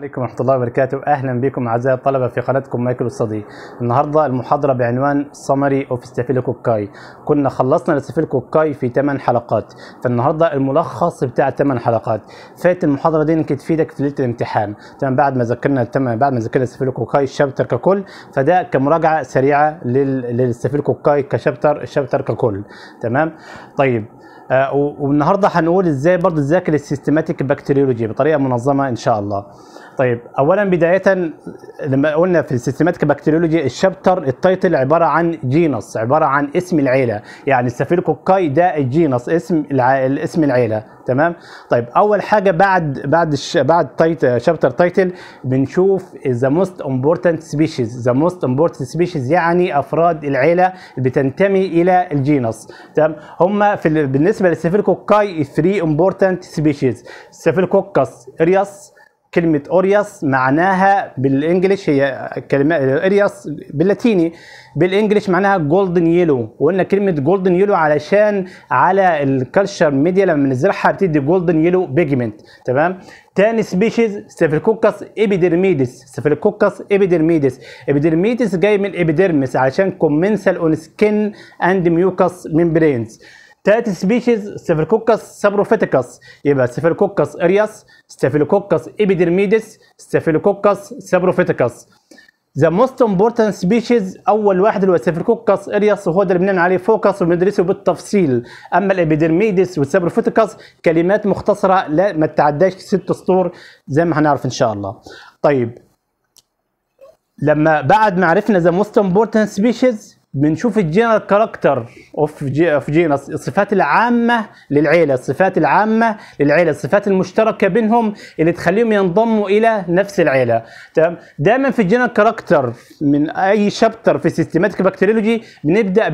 عليكم ورحمة الله وبركاته أهلا بكم أعزائي الطلبة في قناتكم مايكل الصدي النهاردة المحاضرة بعنوان سمري أوف ستافيلوكوكاي كنا خلصنا الاستافيلوكوكاي في 8 حلقات فالنهاردة الملخص بتاع 8 حلقات فات المحاضرة دي انك تفيدك في ليلة الامتحان تمام بعد ما ذكرنا تمام بعد ما ذكرنا الاستافيلوكوكاي الشابتر ككل فده كمراجعة سريعة للستافيلوكوكاي كشابتر الشابتر ككل تمام طيب آه والنهارده هنقول ازاي برضه تذاكر السيستماتيك بكتيريولوجي بطريقه منظمه ان شاء الله طيب اولا بدايه لما قلنا في السيستماتيك بكتيريولوجي الشابتر التايتل عباره عن جينس عباره عن اسم العيله يعني السافيلوكوكاي ده الجينس اسم اسم العيله تمام طيب اول حاجه بعد بعد بعد تايتل شابتر تايتل بنشوف ذا موست امبورتنت سبيشيز ذا موست امبورتنت سبيشيز يعني افراد العيله بتنتمي الى الجينس تمام هم في بالنسبه للسافيلوكوكاي 3 امبورتنت سبيشيز سافيلوكوكس ارياس كلمة أورياس معناها بالإنجليش هي كلمة أورياس باللاتيني بالإنجليش معناها جولدن يلو وقلنا كلمة جولدن يلو علشان على الكالشر ميديا لما بنزرعها بتدي جولدن يلو بيجمنت تمام تاني سبيشيز ستافيلوكوكس ايبيدرميدس ستافيلوكوكس ايبيدرميدس ايبيدرميدس جاي من ايبيدرمس علشان كومنسال اون سكين اند ميوكس ممبرينز تلات سبيشيز ستافيلوكوكس سابروفيتيكس يبقى ستافيلوكوكس ارياس ستافيلوكوكس ابيدرميدس ستافيلوكوكس سابروفيتيكس ذا موست امبورتنت سبيشيز اول واحد اللي هو ستافيلوكوكس ارياس وهو ده اللي بنعمل عليه فوكس وبندرسه بالتفصيل اما الابيدرميدس والسابروفيتيكس كلمات مختصره لا ما تتعداش ست سطور زي ما هنعرف ان شاء الله طيب لما بعد ما عرفنا ذا موست امبورتنت سبيشيز بنشوف الجنرال كاركتر اوف اوف جينس الصفات العامه للعيله الصفات العامه للعيله الصفات المشتركه بينهم اللي تخليهم ينضموا الى نفس العيله تمام دايما في الجنرال كاركتر من اي شابتر في سيستماتيك بكتيريولوجي بنبدا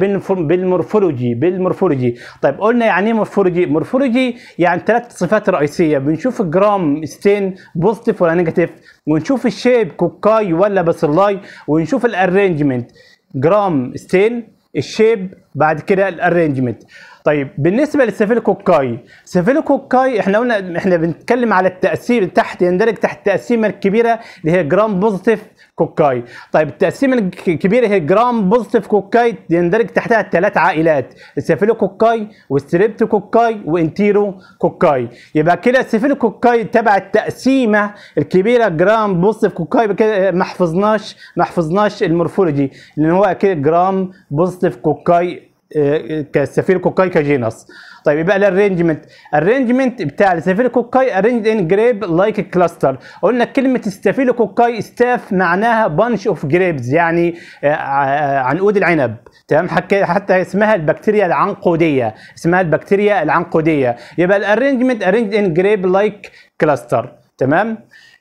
بالمورفولوجي بالمورفولوجي طيب قلنا يعني ايه مورفولوجي مورفولوجي يعني ثلاث صفات رئيسيه بنشوف جرام ستين بوزيتيف ولا نيجاتيف ونشوف الشيب كوكاي ولا باسلاي ونشوف الارينجمنت جرام ستين الشيب بعد كده الارنجمنت طيب بالنسبه للسيفيلوكوكاي السفيلوكوكاي احنا قلنا احنا بنتكلم على التقسيم تحت يندرج تحت التقسيمه الكبيره اللي هي جرام بوزيتيف كوكاي طيب التقسيم الكبير هي جرام بوزيتيف كوكاي يندرج تحتها ثلاث عائلات السيفيلو كوكاي والستريبتو كوكاي وانتيرو كوكاي يبقى كده السيفيلو كوكاي تبع التقسيمه الكبيره جرام بوزيتيف كوكاي كده ما حفظناش ما حفظناش المورفولوجي لان هو كده جرام بوزيتيف كوكاي آه، آه، كالسفير كوكاي كجينس طيب يبقى الارينجمنت الارينجمنت بتاع الستافيلوكوكاي ارينج ان جريب لايك كلاستر قلنا كلمه ستافيلوكوكاي ستاف معناها بانش اوف جريبز يعني آه، آه، عنقود العنب تمام حتى اسمها البكتيريا العنقوديه اسمها البكتيريا العنقوديه يبقى الارينجمنت ارينج ان جريب لايك كلاستر تمام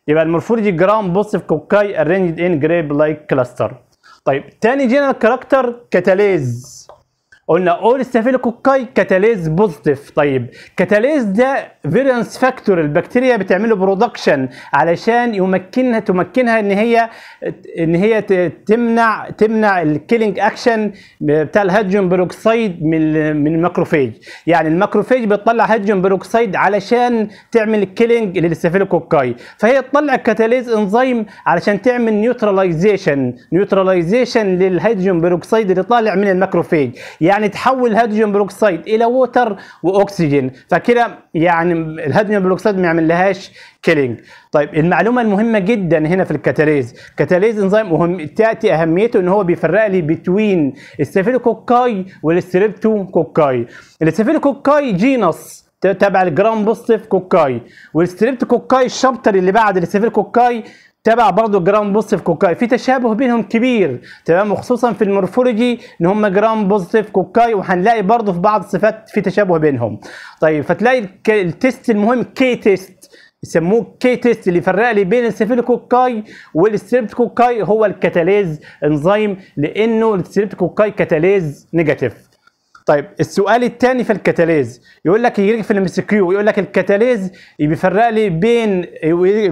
يبقى المورفولوجي جرام بص في كوكاي ارينجد ان جريب لايك كلاستر طيب تاني جينا كاركتر كاتاليز قلنا اول ستافيلوكوكاي كاتاليز بوزيتيف طيب كاتاليز ده فيرنس فاكتور البكتيريا بتعمل له برودكشن علشان يمكنها تمكنها ان هي ان هي تمنع تمنع الكيلينج اكشن بتاع الهيدروجين بيروكسيد من من الماكروفيج يعني الماكروفيج بتطلع هيدروجين بيروكسيد علشان تعمل الكيلينج للستافيلوكوكاي فهي تطلع كاتاليز انزيم علشان تعمل نيوتراليزيشن نيوتراليزيشن للهيدروجين بيروكسيد اللي طالع من الماكروفيج يعني يعني تحول الهيدروجين بروكسيد الى ووتر واكسجين فكده يعني الهيدروجين بروكسيد ما لهاش كيلينج طيب المعلومه المهمه جدا هنا في الكاتاليز كاتاليز انزيم وهم تاتي اهميته ان هو بيفرق لي بتوين الستافيلوكوكاي والستريبتوكوكاي الستافيلوكوكاي جينس تبع الجرام بوستيف كوكاي والستريبت كوكاي الشابتر اللي بعد السيفير كوكاي تبع برضه جرام بوستيف كوكاي في تشابه بينهم كبير تمام وخصوصا في المورفولوجي ان هم جرام بوستيف كوكاي وهنلاقي برضه في بعض الصفات في تشابه بينهم طيب فتلاقي التيست المهم كي تيست يسموه كي تيست اللي يفرق لي بين السيفيلوكوكاي والستريبتوكوكاي هو الكتاليز انزيم لانه الستريبتوكوكاي كتاليز نيجاتيف طيب السؤال الثاني في الكتاليز يقول لك يجي لك في الام اس كيو يقول لك الكتاليز بيفرق لي بين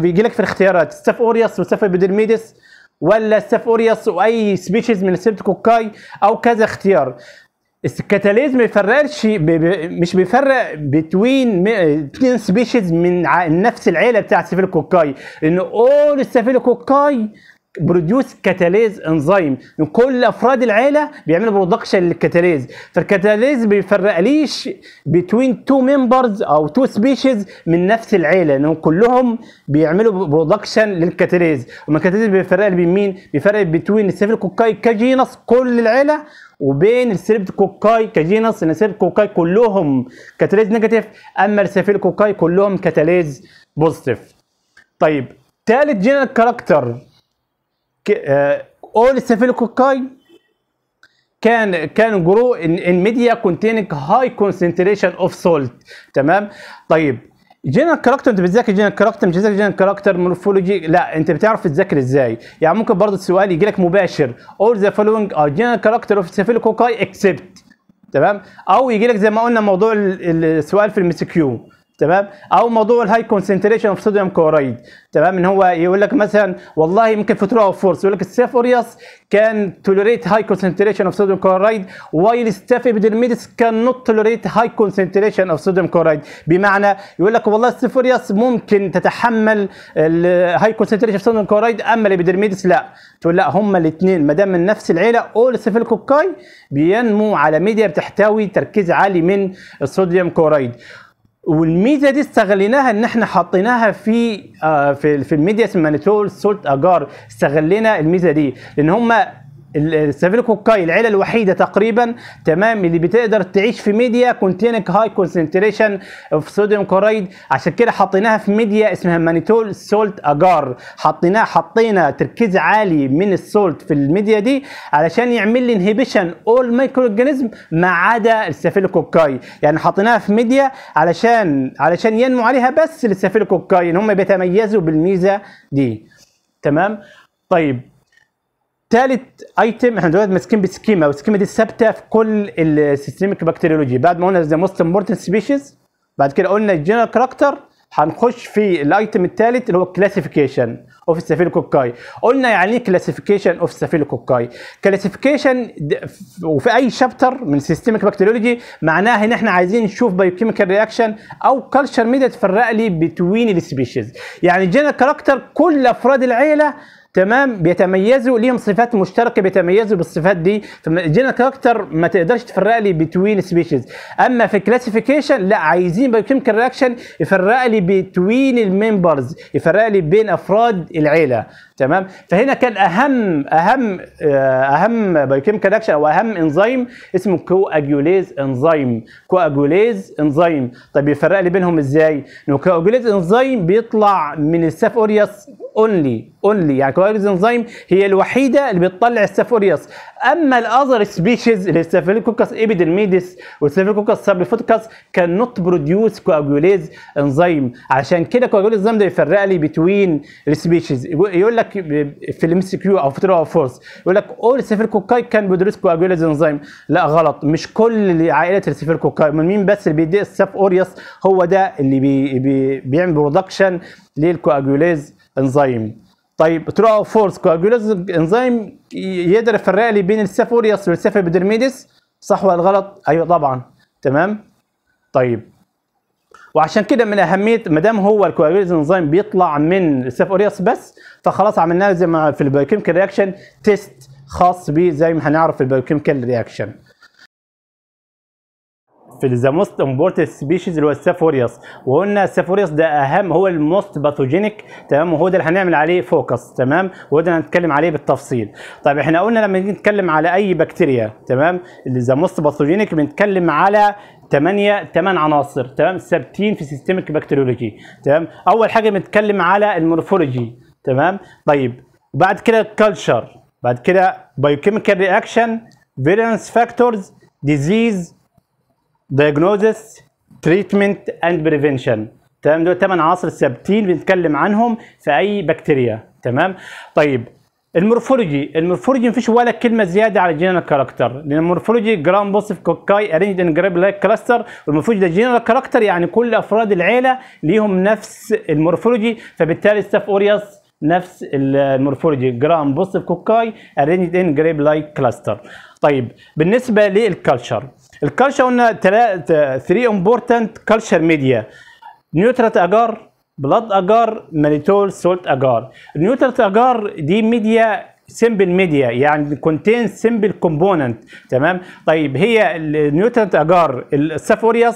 بيجي لك في الاختيارات ستاف اوريوس وستاف ابيدرميدس ولا ستاف اوريوس واي سبيشيز من السبتكوكاي او كذا اختيار الكتاليز ما بيفرقش مش بيفرق بين اثنين سبيشيز من نفس العيله بتاعت السفيلوكوكاي لان اول السفيلوكوكاي بروديوس كاتاليز انزيم كل افراد العيله بيعملوا برودكشن للكاتاليز فالكاتاليز بيفرقليش بين تو ممبرز او تو سبيشيز من نفس العيله لانهم كلهم بيعملوا برودكشن للكاتاليز وما الكاتاليز بيفرق بين مين بيفرق بين كوكاي كاجينس كل العيله وبين كوكاي كاجينس لان كوكاي كلهم كاتاليز نيجاتيف اما كوكاي كلهم كاتاليز بوزيتيف طيب ثالث جينيرال كاركتر آه، اول staphylococci كان كان جرو ان ميديا كونتيننج هاي كونسنتريشن اوف سولت تمام طيب جينال كاركتر انت بتذاكر جينال كاركتر مش بتذاكر جينال كاركتر مورفولوجي لا انت بتعرف تذاكر ازاي يعني ممكن برضه السؤال يجي لك مباشر اول ذا فولوينج are general كاركتر اوف staphylococci اكسبت تمام او يجي لك زي ما قلنا موضوع السؤال في المسكيو تمام او موضوع الهاي كونسنتريشن اوف صوديوم كلورايد تمام ان هو يقول لك مثلا والله يمكن في او فورس يقول لك السيف اورياس كان توليريت هاي كونسنتريشن اوف صوديوم كلورايد وايل ستاف ابيدرميدس كان نوت توليريت هاي كونسنتريشن اوف صوديوم كلورايد بمعنى يقول لك والله السيف اورياس ممكن تتحمل الهاي كونسنتريشن اوف صوديوم كلورايد اما الابيدرميدس لا تقول لا هما الاثنين ما دام من نفس العيله اول سيفيلكوكاي بينمو على ميديا بتحتوي تركيز عالي من الصوديوم كلورايد والميزه دي استغليناها ان احنا حطيناها في آه في في الميديا سمانيتول سولت اجار استغلينا الميزه دي لان هم السافيلوكوكاي العيله الوحيده تقريبا تمام اللي بتقدر تعيش في ميديا كونتينك هاي كونسنتريشن اوف صوديوم كورايد عشان كده حطيناها في ميديا اسمها مانيتول سولت اجار حطيناها حطينا تركيز عالي من السولت في الميديا دي علشان يعمل لي انهبيشن اول مايكرو اورجانيزم ما عدا السافيلوكوكاي يعني حطيناها في ميديا علشان علشان ينمو عليها بس السافيلوكوكاي ان هم بيتميزوا بالميزه دي تمام طيب ثالث ايتم احنا دلوقتي ماسكين بسكيما والسكيما دي ثابته في كل السيستميك بكتيريولوجي بعد ما قلنا ذا موست امبورتنت سبيشيز بعد كده قلنا الجنرال كاركتر هنخش في الايتم الثالث اللي هو الكلاسيفيكيشن اوف السافيلوكوكاي قلنا يعني ايه كلاسيفيكيشن اوف السافيلوكوكاي كلاسيفيكيشن وفي اي شابتر من سيستميك بكتيريولوجي معناها ان احنا عايزين نشوف بايوكيميكال رياكشن او كلتشر ميديا تفرق لي بتوين السبيشيز يعني الجنرال كاركتر كل افراد العيله تمام بيتميزوا ليهم صفات مشتركه بيتميزوا بالصفات دي فجينا كاركتر ما تقدرش تفرق لي بتوين سبيشيز اما في كلاسيفيكيشن لا عايزين بايوكيميكال رياكشن يفرق لي بتوين الممبرز يفرق لي بين افراد العيله تمام فهنا كان اهم اهم آه، اهم بايوكيميكال كونكشن او اهم انزيم اسمه كو انزيم كواجيوليز انزيم طب يفرق لي بينهم ازاي انه انزيم بيطلع من الساف اوريوس اونلي اونلي يعني كو انزيم هي الوحيده اللي بتطلع الساف اوريوس اما الاذر سبيشيز الاستافيلوكوكس ايبيدرميدس والاستافيلوكوكس سابليفوتكس كان نوت بروديوس كواجوليز انزيم عشان كده كواجوليز انزيم ده يفرق لي بتوين السبيشيز يقول لك في الام سي كيو او في ترو فورس يقول لك اول سيفيلوكوكاي كان بروديوس كواجوليز انزيم لا غلط مش كل عائله السيفيلوكوكاي من مين بس اللي بيدي الساف اوريوس هو ده اللي بي بي بيعمل برودكشن للكواجوليز انزيم طيب ترو فورس كواجولاز انزيم يقدر يفرق لي بين السافوريوس والسافيبيدرميدس صح ولا غلط ايوه طبعا تمام طيب وعشان كده من اهميه ما دام هو الكواجولاز انزيم بيطلع من السافوريس بس فخلاص عملناه زي ما في البايوكيميكال رياكشن تيست خاص بيه زي ما هنعرف في البايوكيميكال رياكشن في ذا موست امبورتنت سبيشيز اللي هو السافوريوس وقلنا السافوريوس ده اهم هو الموست باثوجينيك تمام وهو ده اللي هنعمل عليه فوكس تمام وهو ده اللي هنتكلم عليه بالتفصيل طيب احنا قلنا لما نيجي نتكلم على اي بكتيريا تمام اللي ذا موست باثوجينيك بنتكلم على 8 8 عناصر تمام ثابتين في سيستمك بكتيريولوجي تمام اول حاجه بنتكلم على المورفولوجي تمام طيب بعد كده الكالتشر بعد كده بايوكيميكال رياكشن فيرنس فاكتورز ديزيز diagnosis treatment and prevention تمام دول 8 عناصر ثابتين بنتكلم عنهم في اي بكتيريا تمام طيب المورفولوجي المورفولوجي مفيش ولا كلمه زياده على الجنرال كاركتر لان المورفولوجي جرام بوصف كوكاي ارينجد ان جريب لايك كلاستر والمورفولوجي ده جنرال كاركتر يعني كل افراد العيله ليهم نفس المورفولوجي فبالتالي ستاف اورياس نفس المورفولوجي جرام بوصف كوكاي ارينجد ان جريب لايك كلاستر طيب بالنسبه للكالتشر الكالتشر قلنا 3 امبورتنت كالشر ميديا نيوترات اجار بلاد اجار مانيتول سولت اجار النيوترات اجار دي ميديا سمبل ميديا يعني كونتين سمبل كومبوننت تمام طيب هي النيوترات اجار السافوريوس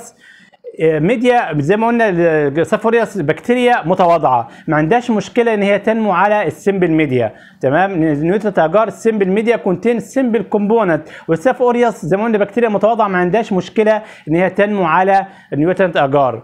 ميديا زي ما قلنا صفوريا بكتيريا متواضعه ما عندهاش مشكله ان هي تنمو على السمبل ميديا تمام نيوتة اجار السمبل ميديا كونتين سمبل كومبوننت والساف زي ما قلنا بكتيريا متواضعه ما عندهاش مشكله ان هي تنمو على نيوتة اجار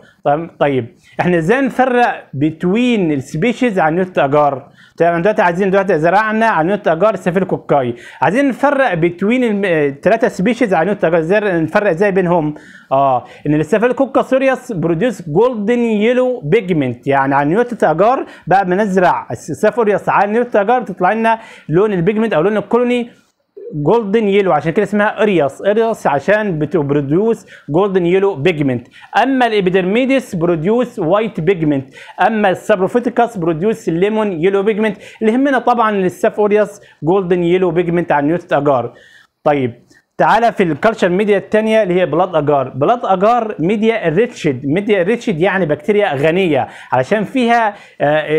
طيب احنا ازاي نفرق بتوين السبيشيز عن نيوتة اجار تمام دلوقتي عايزين دلوقتي زرعنا عنود تجار كوكاي عايزين نفرق بين الثلاثه سبيشيز عنود تجار ازاي نفرق ازاي بينهم اه ان السفيركوكا سوريوس بروديوس جولدن يلو بيجمنت يعني عنود تجار بقى بنزرع سافوريوس على عنود اجار بتطلع لنا لون البيجمنت او لون الكولوني جولدن يلو عشان كده اسمها ارياس ارياس عشان بتبروديوس جولدن يلو بيجمنت اما الابيدرميدس بروديوس وايت بيجمنت اما السابروفيتيكاس بروديوس ليمون يلو بيجمنت اللي يهمنا طبعا الساف اورياس جولدن يلو بيجمنت عن نيوت اجار طيب تعالى في الكالتشر ميديا الثانيه اللي هي بلاد اجار بلاد اجار ميديا ريتشد ميديا ريتشد يعني بكتيريا غنيه علشان فيها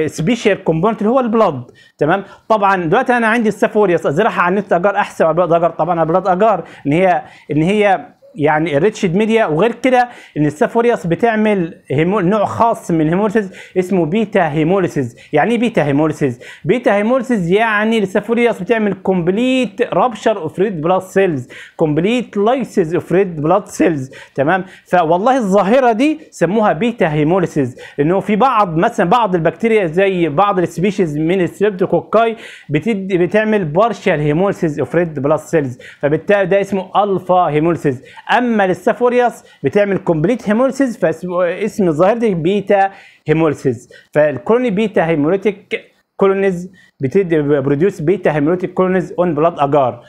سبيشال آه، كومبوننت اللي هو البلاد تمام طبعا دلوقتي انا عندي السافوريا ازرعها على النت اجار احسن من بلاد اجار طبعا على بلاد اجار ان هي ان هي يعني الريتشد ميديا وغير كده ان السافوريس بتعمل نوع خاص من هيموليسيز اسمه بيتا هيموليسيز يعني ايه بيتا هيموليسيز بيتا هيموليسيز يعني السافوريس بتعمل كومبليت رابشر اوف ريد بلاد سيلز كومبليت لايسيز اوف ريد بلاد سيلز تمام فوالله الظاهره دي سموها بيتا هيموليسيز انه في بعض مثلا بعض البكتيريا زي بعض السبيشيز من الستريبتوكوكاي بتعمل بارشال هيموليسيز اوف ريد بلاد سيلز فبالتالي ده اسمه الفا هيموليسيز اما للسافورياس بتعمل كومبليت هيموليسيز فاسم الظاهر دي بيتا هيموليسيز فالكولوني بيتا هيموليتيك كولونيز بتدي بروديوس بيتا هيموليتيك كولونيز اون بلاد اجار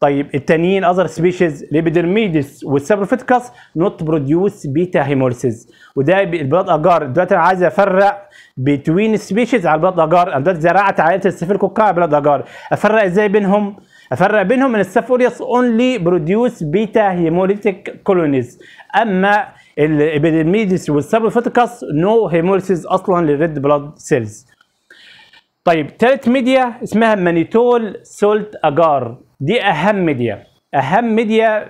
طيب التانيين اذر سبيشيز ليبيدرميدس والسابروفيتكاس نوت بروديوس بيتا هيموليسيز وده البلاد اجار دلوقتي انا عايز افرق بتوين سبيشيز على البلاد اجار انا دلوقتي زرعت عائله السفيركوكا على البلاد اجار افرق ازاي بينهم؟ افرق بينهم ان السافوريس اونلي بروديوس بيتا هيموليتيك كولونيز اما الابيديميدس والسابوفيتيكاس نو هيموليسيز اصلا للريد بلاد سيلز طيب ثالث ميديا اسمها مانيتول سولت اجار دي اهم ميديا اهم ميديا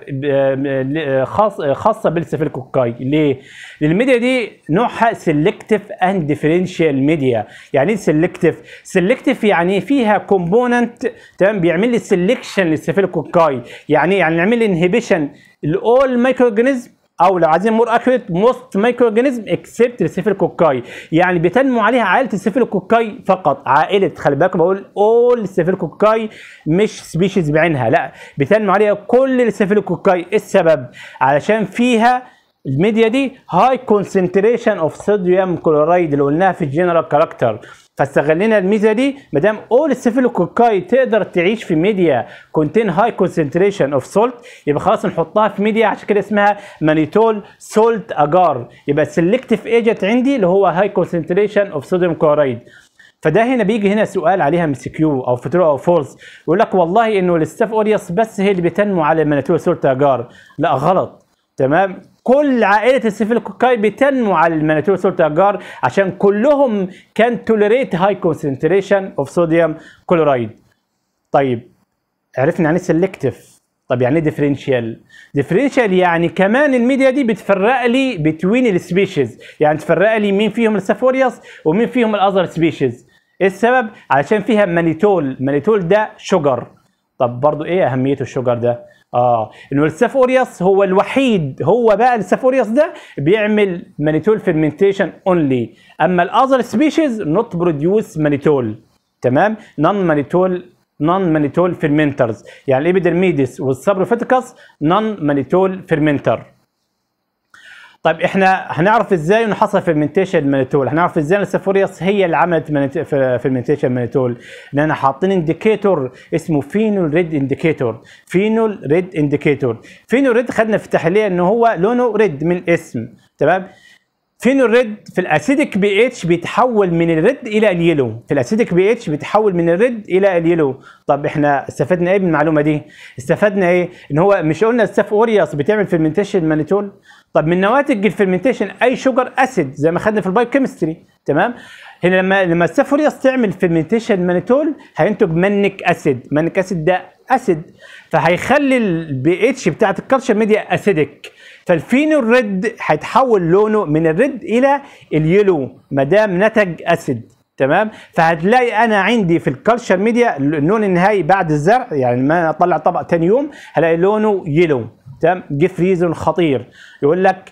خاصه بالسفلكوكاي ليه الميديا دي نوعها سيلكتيف اند ديفرنشال ميديا يعني ايه سيلكتيف سيلكتيف يعني فيها كومبوننت تمام بيعمل لي سيلكشن للسفلكوكاي يعني يعني نعمل لي انهبيشن لاول مايكرو اورجانيزم او لو عايزين مور اكيوريت موست مايكرو اورجانيزم اكسبت السيفيلوكوكاي يعني بتنمو عليها عائله السيفيلوكوكاي فقط عائله خلي بالكم بقول اول السيفيلوكوكاي مش سبيشيز بعينها لا بتنمو عليها كل السيفيلوكوكاي السبب علشان فيها الميديا دي هاي كونسنتريشن اوف صوديوم كلورايد اللي قلناها في الجنرال كاركتر فاستغلينا الميزه دي ما دام اول السيفلوكوكاي تقدر تعيش في ميديا كونتين هاي كونسنتريشن اوف سولت يبقى خلاص نحطها في ميديا عشان كده اسمها مانيتول سولت اجار يبقى السلكتيف ايجنت عندي اللي هو هاي كونسنتريشن اوف صوديوم كلورايد فده هنا بيجي هنا سؤال عليها ام سي كيو او في او فورس يقول لك والله انه الاستاف اوريوس بس هي اللي بتنمو على المانيتول سولت اجار لا غلط تمام كل عائلة السيفيل كوكاي بتنمو على سولت اجار عشان كلهم كان توليريت هاي كونسنتريشن اوف صوديوم كلورايد طيب عرفنا يعني سيلكتيف طب يعني ايه ديفرنشال ديفرنشال يعني كمان الميديا دي بتفرق لي بتوين السبيشيز يعني تفرق لي مين فيهم السافوريوس ومين فيهم الاذر سبيشيز ايه السبب علشان فيها مانيتول مانيتول ده شوجر. طب برضو ايه اهميته الشوجر ده اه انه السافوريوس هو الوحيد هو بقى السافوريوس ده بيعمل مانيتول فيرمنتيشن اونلي اما الاذر سبيشيز نوت بروديوس مانيتول تمام نون مانيتول نون مانيتول فيرمنترز يعني الابيدرميدس والسابروفيتيكس نون مانيتول فيرمنتر طيب احنا هنعرف ازاي انه حصل فيرمنتيشن مانيتول هنعرف ازاي السفوريوس هي اللي عملت فيرمنتيشن مانيتول لان حاطين انديكيتور اسمه فينول ريد انديكيتور فينول ريد انديكيتور فينول ريد خدنا في التحليل انه هو لونه ريد من الاسم تمام فين الريد في الاسيدك بي اتش بيتحول من الريد الى اليلو في الاسيدك بي اتش بيتحول من الريد الى اليلو طب احنا استفدنا ايه من المعلومه دي استفدنا ايه ان هو مش قلنا الساف اورياس بتعمل فيرمنتيشن مانيتول طب من نواتج الفيرمنتيشن اي شجر اسيد زي ما خدنا في البايو كيمستري تمام هنا لما لما الساف اورياس تعمل فيرمنتيشن مانيتول هينتج منك اسيد منك اسيد ده اسيد فهيخلي البي اتش بتاعت الكالشر ميديا اسيدك فالفينو الريد هيتحول لونه من الريد الى اليلو ما دام نتج اسيد تمام فهتلاقي انا عندي في الكالتشر ميديا اللون النهائي بعد الزرع يعني ما اطلع طبق تاني يوم هلاقي لونه يلو تمام جيف ريزون خطير يقول لك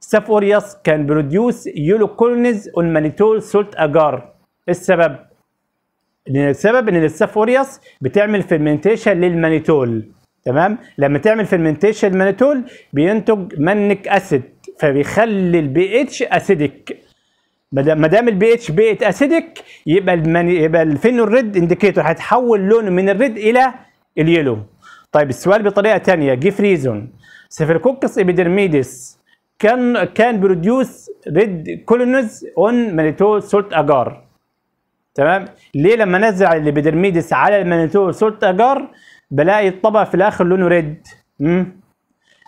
ساف اورياس كان بروديوس يلو كولنز اون مانيتول سولت اجار إيه السبب لان السبب ان الساف اورياس بتعمل فيرمنتيشن للمانيتول تمام لما تعمل فيرمنتيشن مانيتول بينتج منك اسيد فبيخلي البي اتش اسيدك ما دام البي اتش بقت اسيدك يبقى المني... يبقى الفينول ريد انديكيتور هتحول لونه من الريد الى اليلو طيب السؤال بطريقه ثانيه جيف ريزون سيفيلوكوكس ابيدرميدس كان كان بروديوس ريد كولونز اون مانيتول سولت اجار تمام ليه لما نزع الابيدرميدس على المانيتول سولت اجار بلاقي الطبق في الاخر لونه ريد امم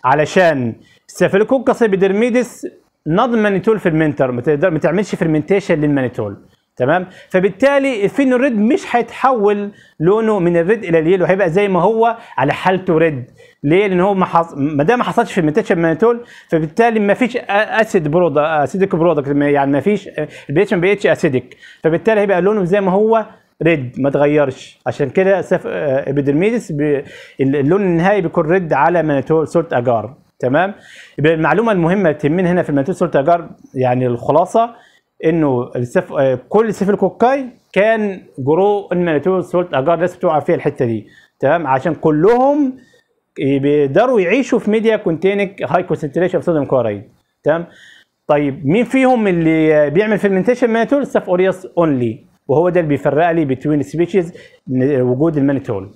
علشان ستافيلوكوكس ابيدرميدس نض مانيتول فيرمنتر ما تقدر ما تعملش فيرمنتيشن للمانيتول تمام فبالتالي الفينو ريد مش هيتحول لونه من الريد الى اليلو هيبقى زي ما هو على حالته ريد ليه لان هو ما حص... ما دام ما حصلش فيرمنتيشن مانيتول فبالتالي ما فيش اسيد برودكت اسيدك برودكت يعني ما فيش البي اتش ما بقتش اسيدك فبالتالي هيبقى لونه زي ما هو ريد ما تغيرش عشان كده سف... آه، ابيدرميدس ب... اللون النهائي بيكون ريد على مانيتول سولت اجار تمام يبقى المعلومه المهمه تهمنا هنا في المانيتول سولت اجار يعني الخلاصه انه السف... آه، كل الكوكاي كان جرو المانيتول سولت اجار الناس بتقع فيها الحته دي تمام عشان كلهم بيقدروا يعيشوا في ميديا كونتينك هاي كونسنتريشن اوف صوديوم كلورايد تمام طيب مين فيهم اللي بيعمل فيرمنتيشن مانيتور ستاف اوريوس اونلي وهو ده اللي بيفرق لي بين سبيشيز وجود المانيتول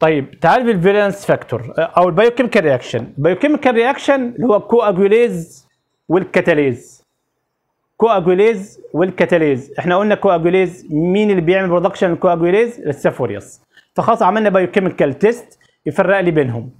طيب تعال بالفيرنس فاكتور او البايوكيميكال رياكشن البايوكيميكال رياكشن اللي هو كواجوليز والكاتاليز كواجوليز والكاتاليز احنا قلنا كواجوليز مين اللي بيعمل برودكشن الكواجوليز السافوريوس فخلاص عملنا بايوكيميكال تيست يفرق لي بينهم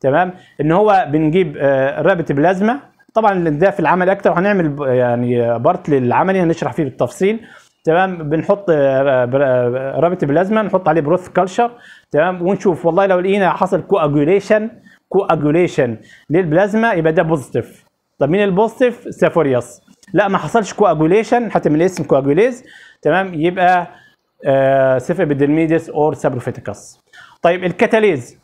تمام ان هو بنجيب آه، رابط بلازما طبعا ده في العمل اكتر وهنعمل آه، يعني آه، بارت للعملي هنشرح فيه بالتفصيل تمام بنحط آه، آه، آه، رابط بلازما نحط عليه بروث كلشر تمام ونشوف والله لو لقينا حصل كواجوليشن كواجوليشن للبلازما يبقى ده بوزيتيف طب مين البوزيتيف سافوريوس لا ما حصلش كواجوليشن حتى من الاسم كواجوليز تمام يبقى آه سيفابيدرميدس اور سابروفيتيكس طيب الكاتاليز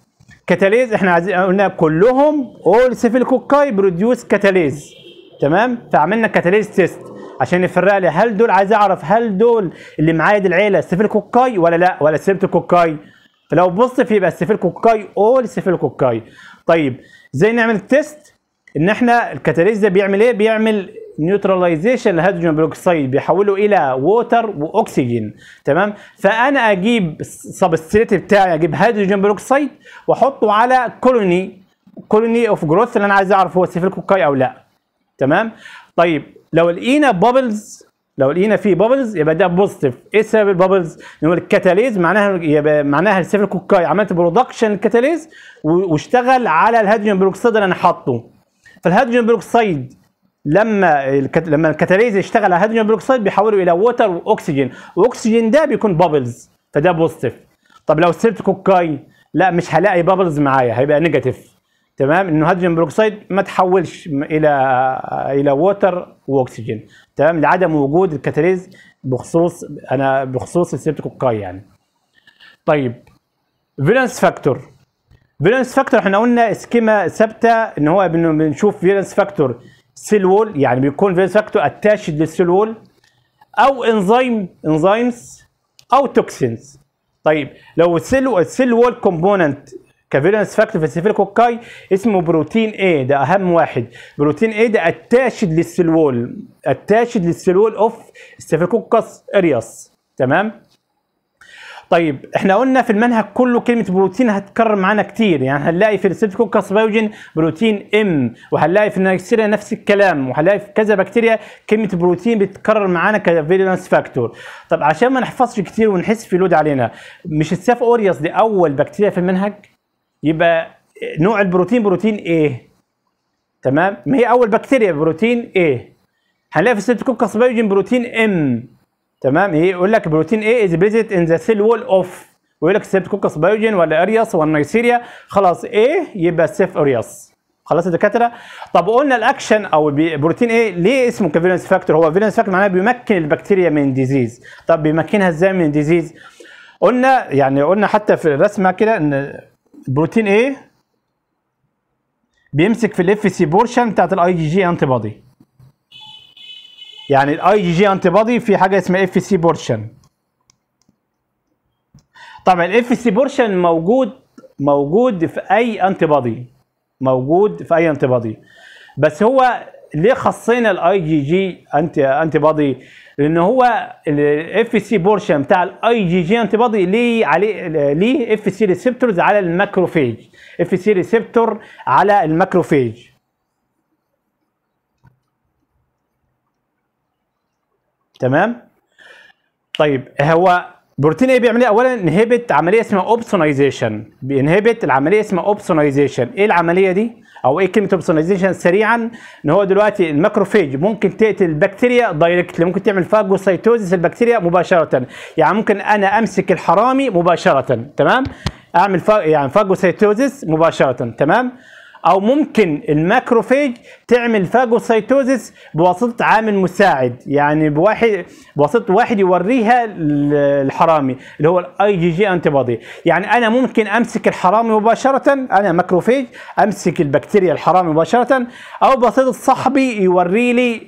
كاتاليز احنا عايزين قلنا كلهم اول سيفيلكوكاي بروديوس كاتاليز تمام فعملنا كاتاليز تيست عشان يفرق لي هل دول عايز اعرف هل دول اللي معايا دي العيله سيفل كوكاي ولا لا ولا سيفت كوكاي لو بص بس سيفل كوكاي اول سيفل كوكاي طيب ازاي نعمل تيست ان احنا الكاتاليز ده بيعمل ايه بيعمل نيوتراليزيشن للهيدروجين بروكسيد بيحوله الى ووتر واكسجين تمام فانا اجيب السبستريت بتاعي اجيب هيدروجين بروكسيد واحطه على كولوني كولوني اوف جروث اللي انا عايز اعرف هو سيفل كوكاي او لا تمام طيب لو لقينا بابلز لو لقينا فيه بابلز يبقى ده بوزيتيف ايه سبب البابلز هو الكاتاليز معناها يبقى معناها السيفل كوكاي عملت برودكشن الكاتاليز واشتغل على الهيدروجين بيروكسيد اللي انا حاطه فالهيدروجين بيروكسيد لما الكت... لما الكاتاليز يشتغل على الهيدروجين بيروكسيد بيحوله الى ووتر واكسجين واكسجين ده بيكون بابلز فده بوزيتيف طب لو سبت كوكاي لا مش هلاقي بابلز معايا هيبقى نيجاتيف تمام انه هيدروجين بروكسيد ما تحولش الى الى ووتر واكسجين تمام لعدم وجود الكاتاليز بخصوص انا بخصوص السيبتيكوكاي يعني طيب فيلنس فاكتور فيلنس فاكتور احنا قلنا اسكيما ثابته ان هو بنشوف فيلنس فاكتور سيل وول يعني بيكون فيلنس فاكتور اتاشد للسيل وول او انزيم انزيمز او توكسينز طيب لو السيل السيل وول كومبوننت كفيلانس فاكتور في السيفيلوكوكاي اسمه بروتين اي ده اهم واحد بروتين اي ده اتاشد للسلول اتاشد للسلول اوف ستافيلوكوكس ارياس تمام طيب احنا قلنا في المنهج كله كلمه بروتين هتكرر معانا كتير يعني هنلاقي في الستافيلوكوكس بايوجين بروتين ام وهنلاقي في النيكسيريا نفس الكلام وهنلاقي في كذا بكتيريا كلمه بروتين بتتكرر معانا كفيلانس فاكتور طب عشان ما نحفظش كتير ونحس في لود علينا مش السيف اورياس دي اول بكتيريا في المنهج يبقى نوع البروتين بروتين ايه تمام ما هي اول بكتيريا بروتين ايه هنلاقي في السيتوكوكس بايوجين بروتين ام تمام هي يقول لك بروتين ايه از بريزنت ان ذا سيل وول اوف ويقول لك السيبتوكوكس بايوجين ولا ارياس ولا نيسيريا خلاص ايه يبقى سيف ارياس خلاص يا دكاتره طب قلنا الاكشن او بروتين ايه ليه اسمه كفيلنس فاكتور هو فيلنس فاكتور معناه بيمكن البكتيريا من ديزيز طب بيمكنها ازاي من ديزيز قلنا يعني قلنا حتى في الرسمه كده ان بروتين ايه بيمسك في الاف سي بورشن بتاعت الاي جي جي انتي بادي يعني الاي جي جي انتي بادي في حاجه اسمها اف سي بورشن طبعا الاف سي بورشن موجود موجود في اي انتي بادي موجود في اي انتي بادي بس هو ليه خصينا الاي جي جي انتي انتي بادي لان هو الاف سي بورشن بتاع الاي جي جي انتي بادي ليه عليه ليه اف سي ريسبتورز على الماكروفيج اف سي ريسبتور على الماكروفيج تمام طيب هو بروتين ايه بيعمل ايه اولا انهبت عمليه اسمها اوبسونايزيشن بينهبت العمليه اسمها اوبسونايزيشن ايه العمليه دي او ايه كلمه البرسوناليزيشن سريعا ان هو دلوقتي الماكروفيج ممكن تقتل البكتيريا دايركتلي ممكن تعمل فاجوسايتوزيس البكتيريا مباشره يعني ممكن انا امسك الحرامي مباشره تمام اعمل فا... يعني فاجوسايتوزيس مباشره تمام او ممكن الماكروفيج تعمل فاجوسايتوزيس بواسطه عامل مساعد يعني بواحد بواسطه واحد يوريها الحرامي اللي هو الاي جي جي انتي بادي يعني انا ممكن امسك الحرامي مباشره انا ماكروفيج امسك البكتيريا الحرامي مباشره او بواسطه صاحبي يوري لي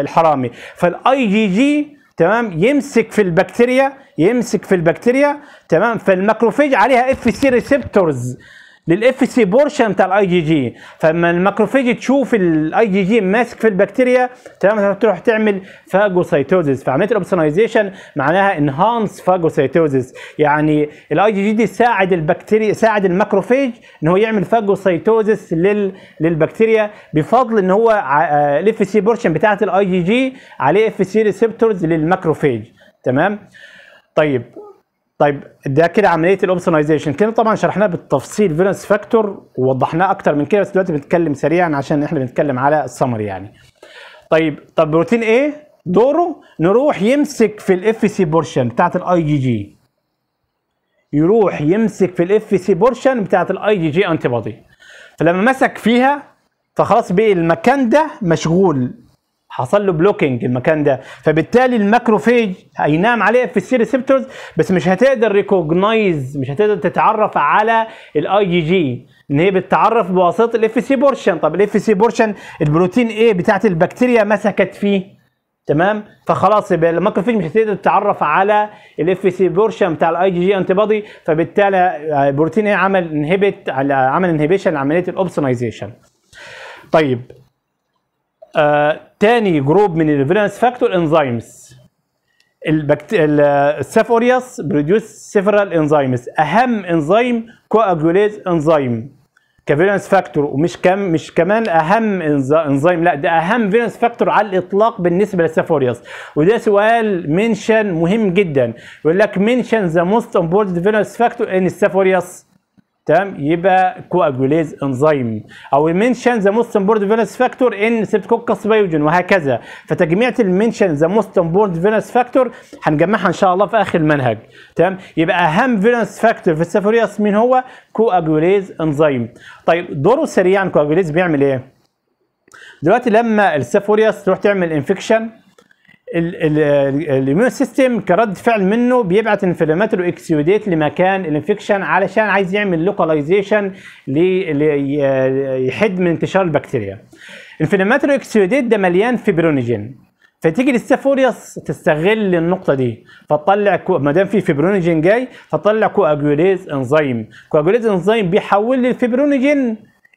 الحرامي فالاي جي جي تمام يمسك في البكتيريا يمسك في البكتيريا تمام فالماكروفيج عليها اف سي ريسبتورز للاف سي بورشن بتاع الاي جي جي فلما الماكروفيج تشوف الاي جي جي ماسك في البكتيريا تمام تروح تعمل فاجوسايتوزيس فعمليه الاوبسنايزيشن معناها انهانس فاجوسايتوزيس يعني الاي جي جي دي ساعد البكتيريا ساعد الماكروفيج ان هو يعمل فاجوسايتوزيس لل للبكتيريا بفضل ان هو الاف سي بورشن بتاعت الاي جي جي عليه اف سي ريسبتورز للماكروفيج تمام طيب طيب ده كده عمليه الاوبسونايزيشن كده طبعا شرحناه بالتفصيل فيلنس فاكتور ووضحناه اكتر من كده بس دلوقتي بنتكلم سريعا عشان احنا بنتكلم على السمر يعني طيب طب بروتين ايه دوره نروح يمسك في الاف سي بورشن بتاعه الاي جي جي يروح يمسك في الاف سي بورشن بتاعه الاي جي جي انتي فلما مسك فيها فخلاص بقى المكان ده مشغول حصل له بلوكينج المكان ده فبالتالي الماكروفيج هينام عليه في السي ريسبتورز بس مش هتقدر ريكوجنايز مش هتقدر تتعرف على الاي جي جي ان هي بتتعرف بواسطه الاف سي بورشن طب الاف سي بورشن البروتين ايه بتاعت البكتيريا مسكت فيه تمام فخلاص يبقى الماكروفيج مش هتقدر تتعرف على الاف سي بورشن بتاع الاي جي جي انتي بادي فبالتالي البروتين ايه عمل انهبت عمل انهبيشن عمليه الاوبسونايزيشن طيب آه تاني جروب من الريفرنس فاكتور انزيمز السافورياس بروديوس سيفرال انزيمز اهم انزيم كواجوليز انزيم كفيرنس فاكتور ومش كم مش كمان اهم انزيم لا ده اهم فيرنس فاكتور على الاطلاق بالنسبه للسافورياس وده سؤال منشن مهم جدا يقول لك منشن ذا موست امبورتد فيرنس فاكتور ان السافورياس تمام يبقى كواجوليز انزيم او منشن ذا موست امبورد فينس فاكتور ان سيبتوكوكس بايوجين وهكذا فتجميعة المنشن ذا موست امبورد فينس فاكتور هنجمعها ان شاء الله في اخر المنهج تمام يبقى اهم فينس فاكتور في السافورياس مين هو كواجوليز انزيم طيب دوره سريعا كواجوليز بيعمل ايه دلوقتي لما السافورياس تروح تعمل انفكشن الاميون سيستم كرد فعل منه بيبعت انفلاماتوري اكسيوديت لمكان الانفكشن علشان عايز يعمل لوكاليزيشن يحد من انتشار البكتيريا انفلاماتوري اكسيوديت ده مليان فيبرونيجين فتيجي الاستافوريوس تستغل النقطه دي فتطلع كو... ما دام في فيبرونيجين جاي فتطلع كواجوليز انزيم كواجوليز انزيم بيحول الفيبرونيجين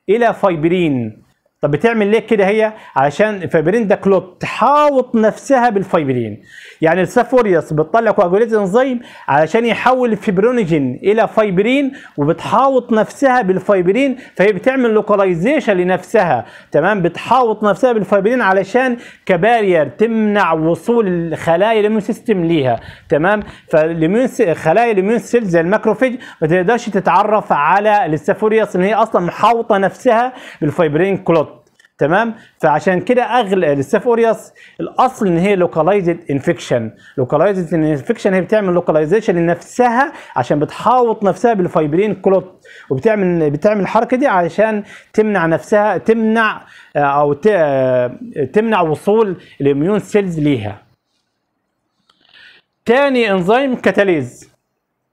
الى فايبرين طب بتعمل ليه كده هي علشان الفايبرين ده كلوت تحاوط نفسها بالفايبرين يعني السافوريس بتطلع كواجوليت انزيم علشان يحول الفيبرونيجين الى فايبرين وبتحاوط نفسها بالفايبرين فهي بتعمل لوكاليزيشن لنفسها تمام بتحاوط نفسها بالفايبرين علشان كبارير تمنع وصول الخلايا الاميون سيستم ليها تمام فالاميون خلايا الاميون سيل زي الماكروفيج ما تقدرش تتعرف على السافوريس ان هي اصلا محاوطه نفسها بالفايبرين كلوت تمام فعشان كده اغلى للسيف الاصل ان هي لوكاليزد انفكشن لوكاليزد انفكشن هي بتعمل لوكاليزيشن لنفسها عشان بتحاوط نفسها بالفايبرين كلوت وبتعمل بتعمل الحركه دي عشان تمنع نفسها تمنع آه، او آه، تمنع وصول الاميون سيلز ليها تاني انزيم كاتاليز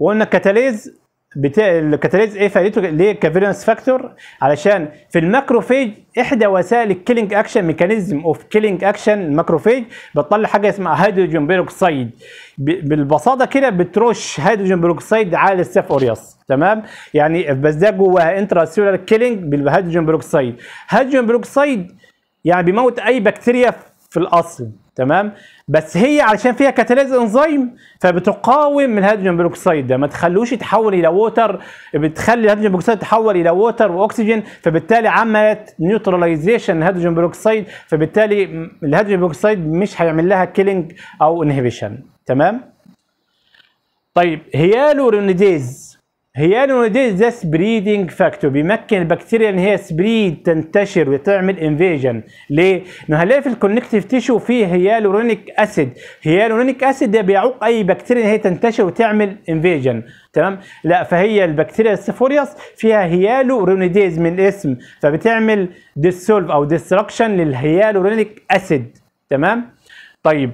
وقلنا الكاتاليز بتاع الكاتاليز ايه فائدته ليه كافيرنس فاكتور علشان في الماكروفيج احدى وسائل الكيلينج اكشن ميكانيزم اوف كيلينج اكشن الماكروفيج بتطلع حاجه اسمها هيدروجين بيروكسيد بالبساطه كده بترش هيدروجين بيروكسيد على السيف اورياس تمام يعني بس ده جواها انترا سيولار كيلينج بالهيدروجين بيروكسيد هيدروجين بيروكسيد يعني بيموت اي بكتيريا في الاصل تمام بس هي علشان فيها كاتاليز انزيم فبتقاوم من الهيدروجين بروكسيد ده ما تخلوش يتحول الى ووتر بتخلي الهيدروجين بروكسيد يتحول الى ووتر واكسجين فبالتالي عملت نيوتراليزيشن الهيدروجين بروكسيد فبالتالي الهيدروجين بروكسيد مش هيعمل لها كيلينج او انهبيشن تمام طيب هيالورونيديز هيانوديز ذا سبريدنج فاكتور بيمكن البكتيريا ان هي سبريد تنتشر وتعمل انفيجن ليه؟ لانه هنلاقي في الكونكتيف تيشو فيه هيالورونيك اسيد هيالورونيك اسيد ده بيعوق اي بكتيريا ان هي تنتشر وتعمل انفيجن تمام لا فهي البكتيريا السيفوريوس فيها هيالورونيديز من الاسم فبتعمل ديسولف او ديستركشن للهيالورونيك اسيد تمام طيب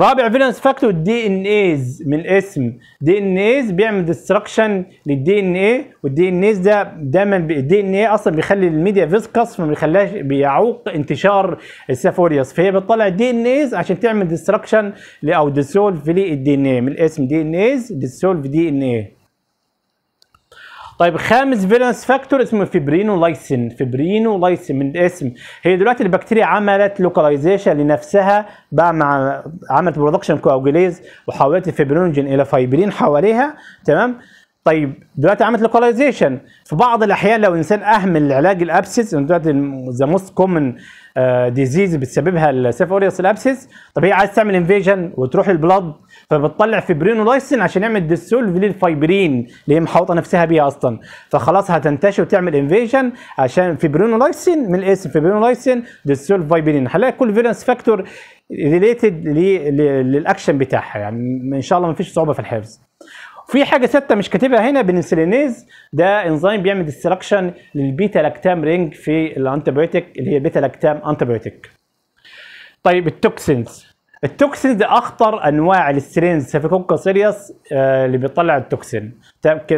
رابع فيلنس فاكتور الدي ان ايز من اسم دي ان ايز بيعمل ديستركشن للدي ان اي والدي ان ايز ده دايما الدي ان اي اصلا بيخلي الميديا فيسكس فما بيخليهاش بيعوق انتشار السافوريوس فهي بتطلع الدي ان ايز عشان تعمل ديستركشن او ديسولف للدي ان اي من الاسم إيه دي ان ايز ديسولف دي ان اي طيب خامس فيلنس فاكتور اسمه فيبرينو لايسين فيبرينو لايسين من الاسم هي دلوقتي البكتيريا عملت لوكاليزيشن لنفسها بقى مع عملت برودكشن كواجوليز وحولت الفيبرينوجين الى فيبرين حواليها تمام طيب دلوقتي عملت لوكاليزيشن في بعض الاحيان لو انسان اهمل علاج الابسس دلوقتي ذا موست كومن ديزيز بتسببها السيف اوريوس الابسس طب هي عايز تعمل انفيجن وتروح للبلاد فبتطلع فيبرينولايسين عشان يعمل ديسولف للفايبرين اللي هي محوطه نفسها بيها اصلا فخلاص هتنتشر وتعمل انفيجن عشان فيبرينولايسين من الاسم فيبرينولايسين ديسولف فايبرين هنلاقي كل فيلنس فاكتور ريليتد للاكشن بتاعها يعني ان شاء الله ما فيش صعوبه في الحفظ في حاجه ثابته مش كاتبها هنا بنسلينيز ده انزيم بيعمل ديستراكشن للبيتا لاكتام رينج في الانتيبيوتيك اللي هي بيتا لاكتام انتيبيوتيك طيب التوكسينز التوكسين ده اخطر انواع السترينز سيفيكونكا سيريس آه، اللي بيطلع التوكسين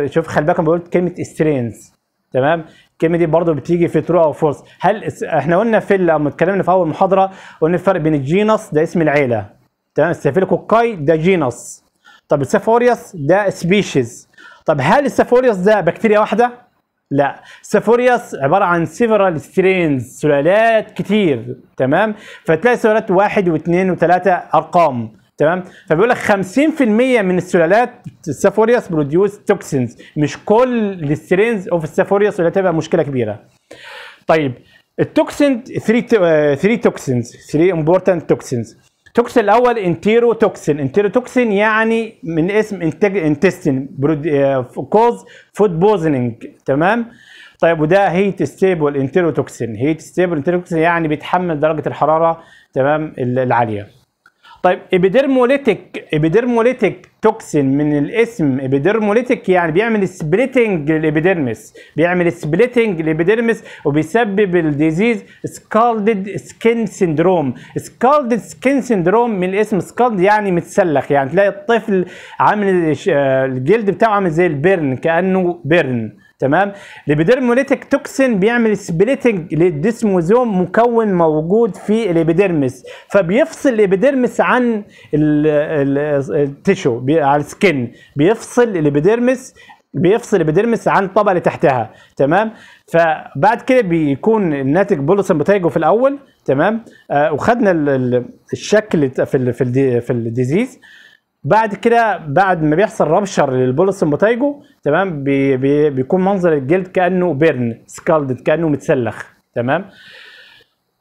شوف خلي بالك بقول كلمه سترينز تمام الكلمه دي برضه بتيجي في ترو او فورس هل احنا قلنا في لما اتكلمنا في اول محاضره قلنا الفرق بين الجينوس ده اسم العيله تمام ستافيلوكوكاي ده جينوس طب السافوريوس ده سبيشيز طب هل السافوريوس ده بكتيريا واحده لا سافوريوس عباره عن سيفرال سترينز سلالات كتير تمام فتلاقي سلالات واحد واثنين وثلاثه ارقام تمام فبيقول لك 50% من السلالات السافورياس بروديوس توكسينز مش كل السترينز اوف السافوريوس ولا تبقى مشكله كبيره طيب التوكسين 3 3 توكسينز 3 امبورتنت توكسينز التوكسين الاول انتيرو توكسين انتيرو توكسين يعني من اسم انتج انتستين كوز فود بوزنينج تمام طيب وده هيت ستيبل انتيرو توكسين هيت ستيبل انتيرو توكسين يعني بيتحمل درجه الحراره تمام العاليه طيب ايبيدرموليتيك ايبيدرموليتيك توكسين من الاسم ايبيدرموليتيك يعني بيعمل سبليتنج للابيدرمس بيعمل سبليتنج للابيدرمس وبيسبب الديزيز سكالدد سكين سندروم سكالدد سكين سندروم من الاسم سكالد يعني متسلخ يعني تلاقي الطفل عامل آه، الجلد بتاعه عامل زي البرن كانه بيرن تمام الابيديرموليتيك توكسين بيعمل سبليتنج للديسموزوم مكون موجود في الابيديرمس فبيفصل الابيديرمس عن التيشو على السكن بيفصل الابيديرمس بيفصل الابيديرمس عن الطبقه اللي تحتها تمام فبعد كده بيكون الناتج بولوس في الاول تمام آه وخدنا الشكل في الـ في الديزيز بعد كده بعد ما بيحصل ربشر للبولس امبوتايجو تمام بي بي بيكون منظر الجلد كانه بيرن سكالدد كانه متسلخ تمام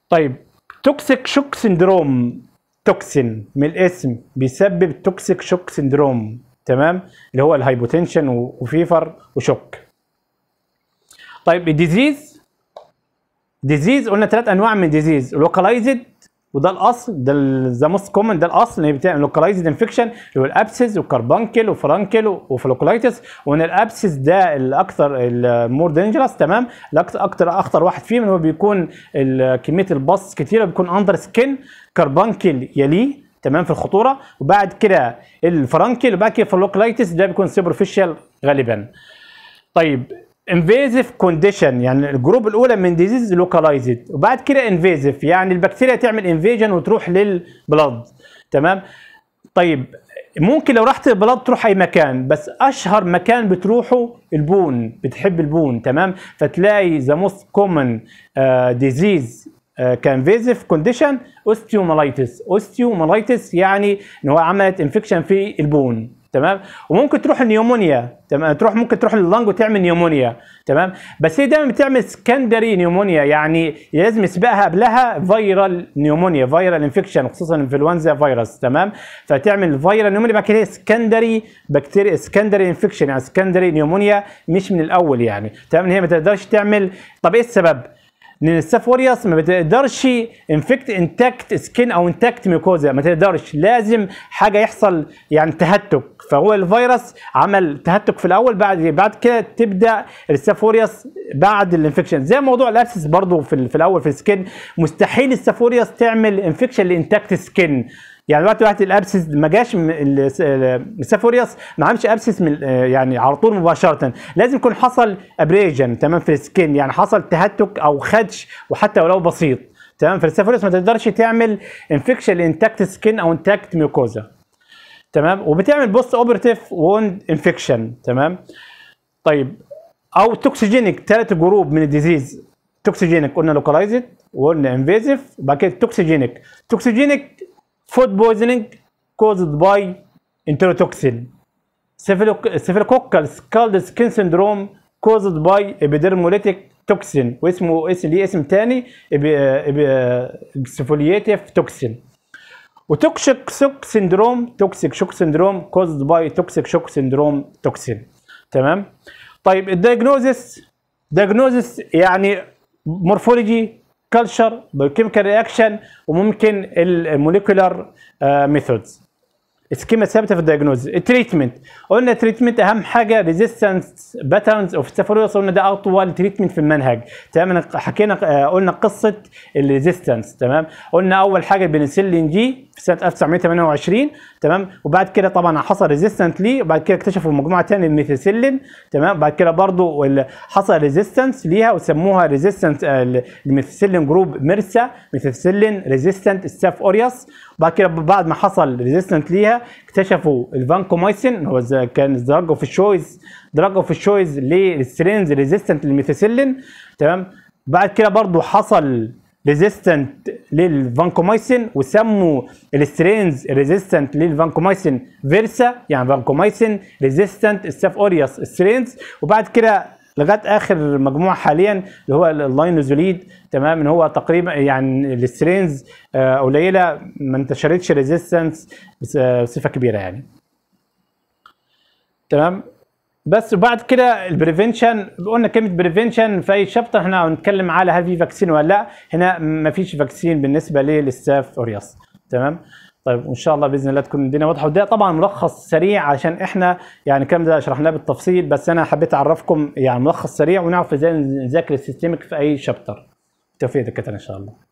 طيب توكسيك شوك سندروم توكسين من الاسم بيسبب توكسيك شوك سندروم تمام اللي هو الهايبوتنشن وفيفر وشوك طيب الديزيز ديزيز قلنا ثلاث انواع من ديزيز لوكالايزد وده الاصل ده ذا موست كومن ده الاصل ان بتعمل لوكلايزد انفكشن اللي هو الابسس وكربانكل وفرانكل وفلوكولايتس وان الابسس ده الاكثر المور دينجرس تمام اكثر اخطر واحد فيهم من هو بيكون كميه البص كتيره بيكون اندر سكين كربانكل يليه تمام في الخطوره وبعد كده الفرانكل وبعد كده الفلوكولايتس ده بيكون سوبرفيشال غالبا طيب انفيزف كونديشن يعني الجروب الاولى من ديزيز لوكاليزد وبعد كده انفيزف يعني البكتيريا تعمل انفيجن وتروح للبلد تمام طيب ممكن لو رحت البلد تروح اي مكان بس اشهر مكان بتروحه البون بتحب البون تمام فتلاقي ذا موست كومن ديزيز كانفيزيف كونديشن اوستيومالايتس اوستيومالايتس يعني ان هو عملت انفكشن في البون تمام وممكن تروح النيومونيا تمام تروح ممكن تروح لللنج وتعمل نيومونيا تمام بس هي دايما بتعمل سكندري نيومونيا يعني لازم يسبقها قبلها فيرال نيومونيا فيرال انفكشن خصوصا انفلونزا فيروس تمام فتعمل فيرال نيومونيا بعد كده هي سكندري بكتيريا سكندري انفكشن يعني سكندري نيومونيا مش من الاول يعني تمام هي ما تقدرش تعمل طب ايه السبب؟ لان السف واريرز ما بتقدرش انفكت انتكت سكين او انتكت ميكوزا ما تقدرش لازم حاجه يحصل يعني تهتك فهو الفيروس عمل تهتك في الاول بعد بعد كده تبدا السافوريوس بعد الانفكشن زي موضوع الابسس برضو في, في الاول في السكن مستحيل السافوريوس تعمل انفكشن لانتكت سكن يعني دلوقتي واحد الابسس ما جاش السافورياس ما عملش ابسس من يعني على طول مباشره لازم يكون حصل ابريجن تمام في السكين يعني حصل تهتك او خدش وحتى ولو بسيط تمام فالسافورياس ما تقدرش تعمل انفكشن انتاكت سكين او انتاكت ميوكوزا تمام وبتعمل بوست اوبرتيف ووند انفكشن تمام طيب او توكسيجينيك ثلاث جروب من الديزيز توكسيجينيك قلنا لوكاليزد وقلنا انفيزيف وبعد كده توكسيجينيك توكسيجينيك فود بويزنينج كوزد باي انتروتوكسين cephalococcal سكالد سكين سندروم كوزد باي ابيدرموليتيك توكسين واسمه اسم ليه اسم تاني اكسفولييتيف توكسين وتوكسيك شوك سندروم توكسيك شوك سندروم كوزد باي توكسيك شوك سندروم توكسين تمام طيب الدايجنوزس دايجنوزس يعني مورفولوجي كلتشر بايوكيميكال رياكشن وممكن الموليكولار ميثودز سكيما ثابته في الدياجنوز التريتمنت قلنا التريتمنت اهم حاجه ريزيستنس باترنز اوف سيفيروس قلنا ده اطول تريتمنت في المنهج تمام حكينا آه، قلنا قصه الريزيستنس تمام قلنا اول حاجه البنسلين جي في سنه 1928 تمام وبعد كده طبعا حصل ريزيستنت ليه وبعد كده اكتشفوا مجموعه ثانيه آه، الميثيسيلين تمام بعد كده برضو حصل ريزيستنس ليها وسموها ريزيستنت الميثيسيلين جروب ميرسا ميثيسيلين ريزيستنت ستاف اوريوس وبعد كده بعد ما حصل ريزيستنت ليها اكتشفوا الفانكومايسين هو كان دراج اوف الشويز دراج اوف الشويز للسترينز ريزيستنت للميثيسيلين تمام بعد كده برضو حصل ريزيستنت للفانكومايسين وسموا السترينز ريزيستنت للفانكومايسين فيرسا يعني فانكومايسين ريزيستنت ستاف اوريوس سترينز وبعد كده لغايه اخر مجموعه حاليا اللي هو اللاينوزوليد تمام ان هو تقريبا يعني السترينز آه، قليله ما انتشرتش ريزيستنس آه، بصفه كبيره يعني تمام بس وبعد كده البريفنشن قلنا كلمه بريفنشن في اي شابتر احنا هنتكلم على هل في فاكسين ولا لا هنا ما فيش فاكسين بالنسبه للستاف اورياس تمام طيب وان شاء الله باذن الله تكون الدنيا واضحه وده طبعا ملخص سريع عشان احنا يعني الكلام ده شرحناه بالتفصيل بس انا حبيت اعرفكم يعني ملخص سريع ونعرف ازاي نذاكر السيستمك في اي شابتر توفيق دكاتره ان شاء الله